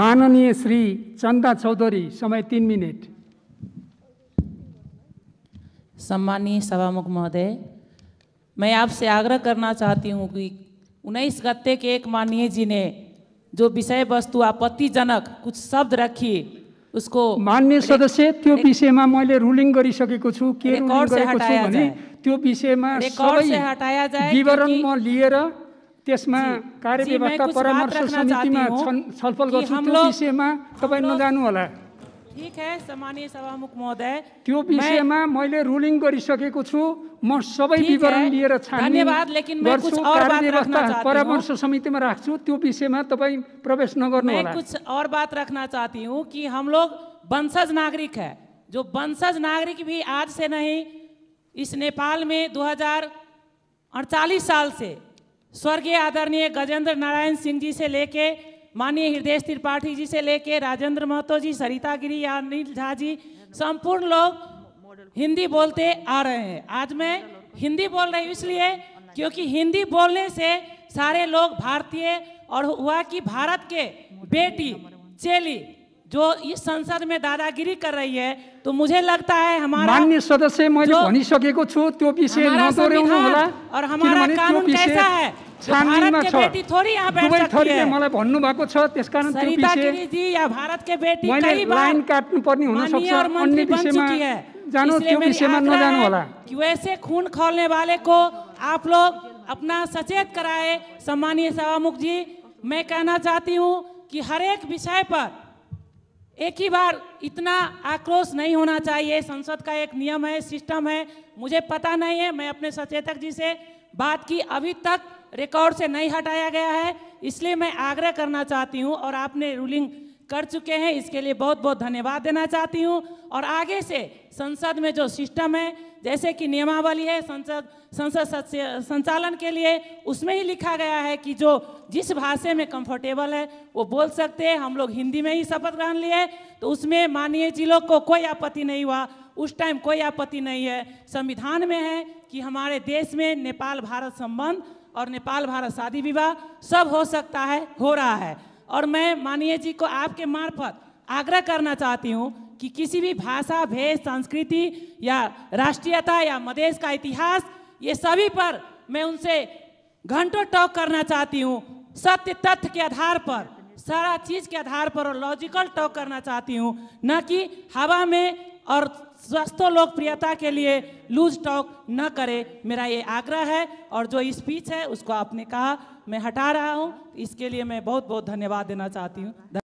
माननीय श्री चन्दा चौधरी समय तिन मिनट सम्मानीय सभामुख महोदय मैं आपसे आग्रह करना चाहती हूँ कि उन्नीस गत्ते के एक माननीय जी ने जो विषय वस्तु आपत्तिजनक कुछ शब्द रखी उसको मान्य सदस्य त्यो विषयमा मैले रुलिङ गरिसकेको छु के रुलिङ गरेको छु भने त्यो विषयमा सबै विवरण म लिएर त्यसमा कार्यव्यवस्था परामर्श समितिमा छलफल गर्छु त्यो विषयमा तपाईँ नजानु होला ठिक है सम्मानीय सभामुख महोदय त्यो विषयमा मैले रुलिङ गरिसकेको छु म सबै विवरण लिएर धन्यवाद लेकिन मैं कुछ और बात रखना परामर्श समितिमा राख्छु त्यो विषयमा तपाईँ प्रवेश नगर्नु मैं कुछ और बात रखना चाहती हूँ कि हम लोग वंशज नागरिक है जो वंशज नागरिक भी आज से नहीं इस नेपाल में 2048 हजार साल से स्वर्गीय आदरणीय गजेंद्र नारायण सिंह जी से लेके माननीय हृदय त्रिपाठी जी से लेके राजेंद्र महतो जी सरिता गिरी या अनिल झा जी संपूर्ण लोग हिंदी बोलते आ रहे हैं आज मैं हिंदी बोल रही हूँ इसलिए क्योंकि हिंदी बोलने से सारे लोग भारतीय और हुआ कि भारत के बेटी चेली जो इस संसद में दादागिरी कर रही है तो मुझे लगता है हमारा मान्य सदस्य मैं भनिसकेको छु और हमारा कानून कैसा है भारत के बेटी थोड़ी यहाँ बैठ है वैसे खून खोलने वाले को आप लोग अपना सचेत कराए सम्मानीय सभामुख जी मैं कहना चाहती हूँ कि हर एक विषय पर एक ही बार इतना आक्रोश नहीं होना चाहिए संसद का एक नियम है सिस्टम है मुझे पता नहीं है मैं अपने सचेतक जी से बात की अभी तक रिकॉर्ड से नहीं हटाया गया है इसलिए मैं आग्रह करना चाहती हूँ और आपने रूलिंग कर चुके हैं इसके लिए बहुत बहुत धन्यवाद देना चाहती हूँ और आगे से संसद में जो सिस्टम है जैसे कि नियमावली है संसद संसद संचालन के लिए उसमें ही लिखा गया है कि जो जिस भाषा में कंफर्टेबल है वो बोल सकते हैं हम लोग हिंदी में ही शपथ ग्रहण लिए तो उसमें माननीय जी लोग को कोई आपत्ति नहीं हुआ उस टाइम कोई आपत्ति नहीं है संविधान में है कि हमारे देश में नेपाल भारत संबंध और नेपाल भारत शादी विवाह सब हो सकता है हो रहा है और मैं माननीय जी को आपके मार्फत आग्रह करना चाहती हूँ कि किसी भी भाषा भेद संस्कृति या राष्ट्रीयता या मदेश का इतिहास ये सभी पर मैं उनसे घंटों टॉक करना चाहती हूँ सत्य तथ्य के आधार पर सारा चीज़ के आधार पर और लॉजिकल टॉक करना चाहती हूँ न कि हवा में और स्वस्थ लोकप्रियता के लिए लूज टॉक न करे मेरा ये आग्रह है और जो स्पीच है उसको आपने कहा मैं हटा रहा हूँ इसके लिए मैं बहुत बहुत धन्यवाद देना चाहती हूँ